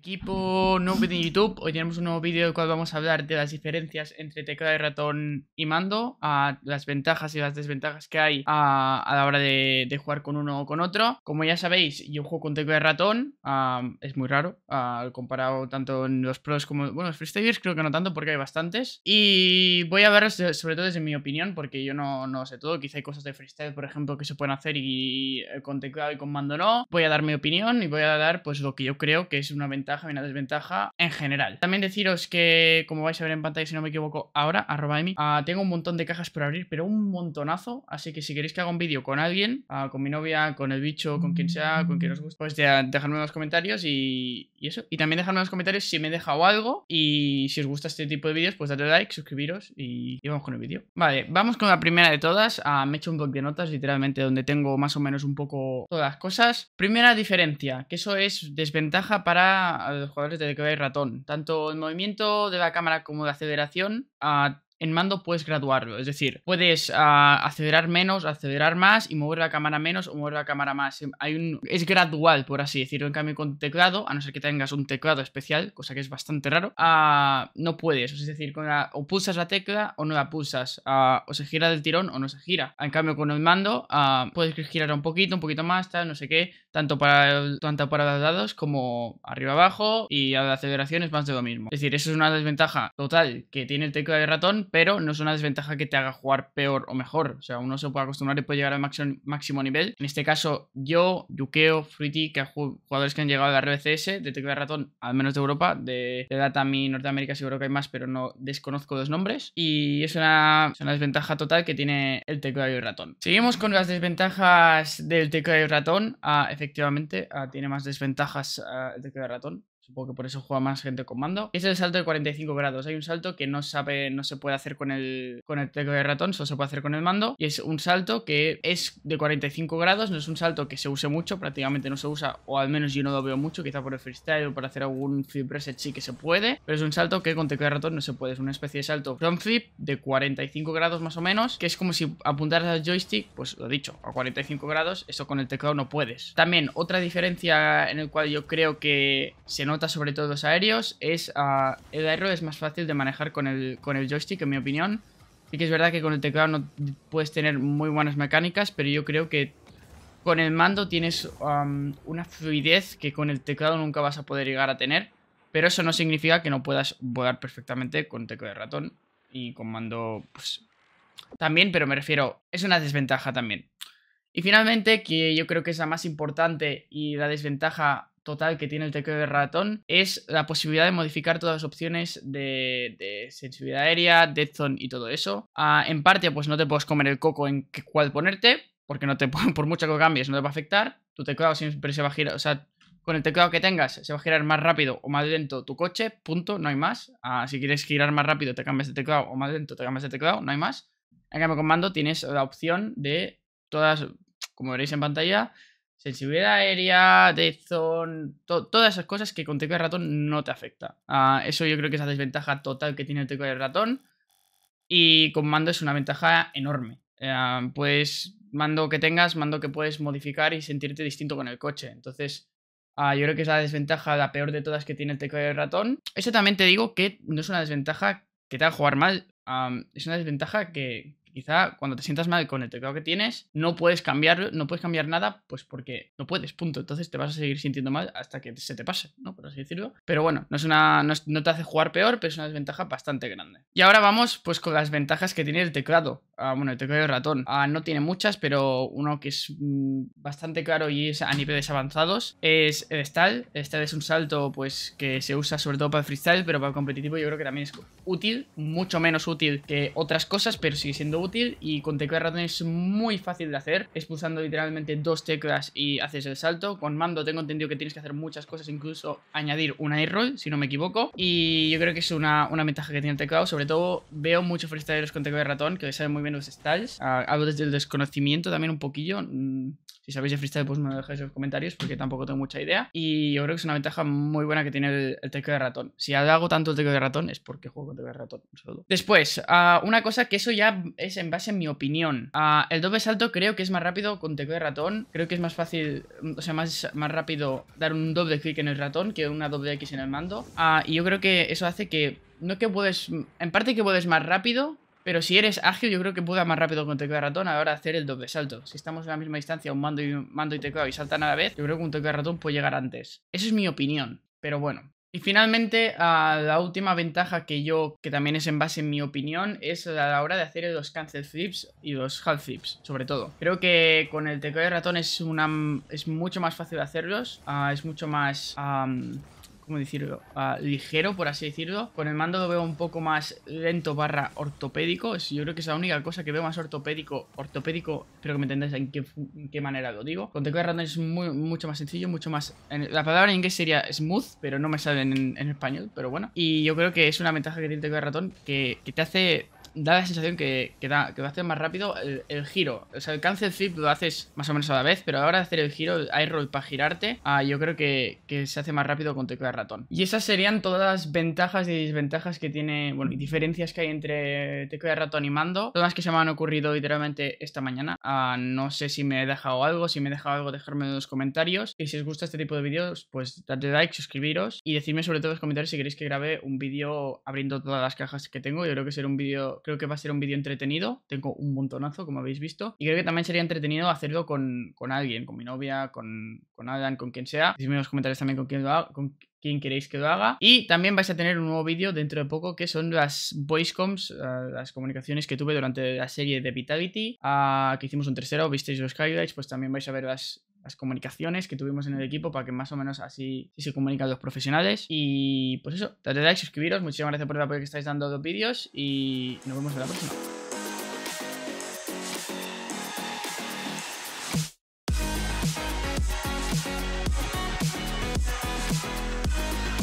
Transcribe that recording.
Equipo nuevo vídeo en YouTube. Hoy tenemos un nuevo vídeo en el cual vamos a hablar de las diferencias entre teclado de ratón y mando, a las ventajas y las desventajas que hay a, la hora de, jugar con uno o con otro. Como ya sabéis, yo juego con teclado de ratón, es muy raro, comparado tanto en los pros como. Bueno, los freestylers creo que no tanto porque hay bastantes. Y voy a ver, sobre todo desde mi opinión, porque yo no, no sé todo. Quizá hay cosas de freestyle, por ejemplo, que se pueden hacer y, eh, con teclado y con mando no. Voy a dar mi opinión y voy a dar pues lo que yo creo que es una ventaja y una desventaja en general. También deciros que, como vais a ver en pantalla, si no me equivoco, ahora, arroba emi, ah, tengo un montón de cajas por abrir, pero un montonazo. Así que si queréis que haga un vídeo con alguien, ah, con mi novia, con el bicho, con quien sea, con quien os guste, pues dejadme en los comentarios y, eso. Y también dejadme en los comentarios si me he dejado algo y si os gusta este tipo de vídeos, pues dadle like, suscribiros y, vamos con el vídeo. Vale, vamos con la primera de todas. Ah, me he hecho un blog de notas, literalmente, donde tengo más o menos un poco todas las cosas. Primera diferencia, que eso es desventaja para a los jugadores de que el ratón, tanto en movimiento de la cámara como de aceleración, a en mando puedes graduarlo, es decir, puedes ah, acelerar menos, acelerar más y mover la cámara menos o mover la cámara más. Em, hay un, es gradual, por así decirlo. En cambio, con teclado, a no ser que tengas un teclado especial, cosa que es bastante raro, ah, no puedes. Es decir, con o pulsas la tecla o no la pulsas, ah, o se gira del tirón o no se gira. En cambio, con el mando puedes girar un poquito, un poquito más, tal, no sé qué, tanto para, tanto para los lados como arriba abajo y a la aceleración es más de lo mismo. Es decir, eso es una desventaja total que tiene el teclado de ratón pero no es una desventaja que te haga jugar peor o mejor. O sea, uno se puede acostumbrar y puede llegar al máximo, máximo nivel. En este caso, yo, Yukeo, Fruity, que jugadores que han llegado la RBCS, de Tecla de Ratón, al menos de Europa, de, de Datami, Norteamérica, seguro que hay más, pero no desconozco los nombres. Y es una, es una desventaja total que tiene el teclado y ratón. Seguimos con las desventajas del teclado y ratón. Ah, efectivamente, ah, tiene más desventajas ah, el teclado de ratón. Supongo que por eso juega más gente con mando. Es el salto de 45 grados. Hay un salto que no sabe, no se puede hacer con el, con teclado de ratón, solo se puede hacer con el mando. Y es un salto que es de 45 grados, no es un salto que se use mucho, prácticamente no se usa, o al menos yo no lo veo mucho, quizá por el freestyle o por hacer algún flip reset sí que se puede. Pero es un salto que con teclado de ratón no se puede. Es una especie de salto front flip de 45 grados más o menos, que es como si apuntaras al joystick, pues lo dicho, a 45 grados, eso con el teclado no puedes. También otra diferencia en el cual yo creo que se nota sobre todo los aéreos. Es, ah, el aéreo es más fácil de manejar con el, con el joystick, en mi opinión. y que es verdad que con el teclado no puedes tener muy buenas mecánicas, pero yo creo que con el mando tienes una fluidez que con el teclado nunca vas a poder llegar a tener. Pero eso no significa que no puedas volar perfectamente con teclado de ratón y con mando, pues, también, pero me refiero, es una desventaja también. Y finalmente, que yo creo que es la más importante y la desventaja total que tiene el teclado de ratón es la posibilidad de modificar todas las opciones de, sensibilidad aérea, dead zone y todo eso. Ah, en parte, pues no te puedes comer el coco en cuál ponerte, porque no te, por mucho que cambies no te va a afectar. Tu teclado siempre se va a girar, o sea, con el teclado que tengas se va a girar más rápido o más lento tu coche, punto, no hay más. Ah, si quieres girar más rápido te cambias de teclado o más lento te cambias de teclado, no hay más. En cambio con mando tienes la opción de todas, como veréis en pantalla, sensibilidad aérea, de Zone, todas esas cosas que con Teco de ratón no te afecta. Ah, eso yo creo que es la desventaja total que tiene el teclado de ratón. Y con mando es una ventaja enorme. Eh, puedes. pues mando que tengas, mando que puedes modificar y sentirte distinto con el coche. Entonces, ah, yo creo que es la desventaja, la peor de todas que tiene el teclado de ratón. Eso también te digo que no es una desventaja que te haga jugar mal, ah, es una desventaja que, quizá cuando te sientas mal con el teclado que tienes, no puedes cambiar, no puedes cambiar nada, pues porque no puedes, punto. Entonces te vas a seguir sintiendo mal hasta que se te pase, ¿no? Por así decirlo. Pero bueno, no, es una, no, te hace jugar peor, pero es una desventaja bastante grande. Y ahora vamos pues con las ventajas que tiene el teclado. Ah, bueno, el teclado de ratón. Ah, no tiene muchas, pero uno que es mm, bastante claro y es a niveles avanzados es el Stall. El es un salto pues que se usa sobre todo para el freestyle, pero para el competitivo yo creo que también es útil, mucho menos útil que otras cosas, pero sigue siendo útil y con tecla ratón es muy fácil de hacer, es pulsando literalmente dos teclas y haces el salto. Con mando tengo entendido que tienes que hacer muchas cosas, incluso añadir un airroll, si no me equivoco. Y yo creo que es una, ventaja que tiene el teclado. Sobre todo veo muchos freestylers con teclado de ratón que saben muy bien los styles. Ah, hablo desde el desconocimiento también un poquillo. Mm, si sabéis de freestyle, pues me lo dejáis en los comentarios porque tampoco tengo mucha idea. Y yo creo que es una ventaja muy buena que tiene el, teclado de ratón. Si hago tanto el teclado de ratón es porque juego con teclado de ratón Después, ah, una cosa que eso ya en base a mi opinión. Ah, el doble salto creo que es más rápido con teclado de ratón. Creo que es más fácil, mm, o sea, más, más rápido dar un doble clic en el ratón que una doble X en el mando. Ah, y yo creo que eso hace que, no que puedes, en parte que puedes más rápido, pero si eres ágil, yo creo que pueda más rápido con teclado de ratón ahora hacer el doble salto. Si estamos a la misma distancia, un mando y, mando y teclado y saltan a la vez, yo creo que un teclado de ratón puede llegar antes. Eso es mi opinión. Pero bueno, y finalmente, ah, la última ventaja que yo, que también es en base en mi opinión, es a la hora de hacer los cancel flips y los half flips, sobre todo. Creo que con el teclado de ratón es, una, es mucho más fácil de hacerlos, ah, es mucho más... ¿cómo decirlo? Ah, ligero, por así decirlo. Con el mando lo veo un poco más lento barra ortopédico. Yo creo que es la única cosa que veo más ortopédico. Ortopédico, espero que me entendáis en qué, manera lo digo. Con de ratón es mucho más sencillo, mucho más... la palabra en inglés sería smooth, pero no me sale en, español, pero bueno. Y yo creo que es una ventaja que tiene el de ratón que, que te hace da la sensación que, que, da, que lo haces más rápido el, giro. O sea, el cancel flip lo haces más o menos a la vez, pero ahora hacer el giro, el roll para girarte, ah, yo creo que, se hace más rápido con tecla de ratón. Y esas serían todas las ventajas y desventajas que tiene, bueno, y diferencias que hay entre tecla de ratón y mando. Todas las que se me han ocurrido literalmente esta mañana. Ah, no sé si me he dejado algo, si me he dejado algo, Dejarme en los comentarios. Y si os gusta este tipo de vídeos, pues dadle like, suscribiros y decirme sobre todo en los comentarios si queréis que grabe un vídeo abriendo todas las cajas que tengo. Yo creo que será un vídeo creo que va a ser un vídeo entretenido. Tengo un montonazo, como habéis visto. Y creo que también sería entretenido hacerlo con, alguien, con mi novia, con, con Adam, con quien sea. Decidme en los comentarios también con quién con quién queréis que lo haga. Y también vais a tener un nuevo vídeo dentro de poco que son las voicecoms, eh, las comunicaciones que tuve durante la serie de Vitality, ah, que hicimos un tercero, visteis los highlights, pues también vais a ver las las comunicaciones que tuvimos en el equipo para que más o menos así se comunican los profesionales. Y pues eso, date like, suscribiros, muchísimas gracias por el apoyo que estáis dando a los vídeos y nos vemos en la próxima.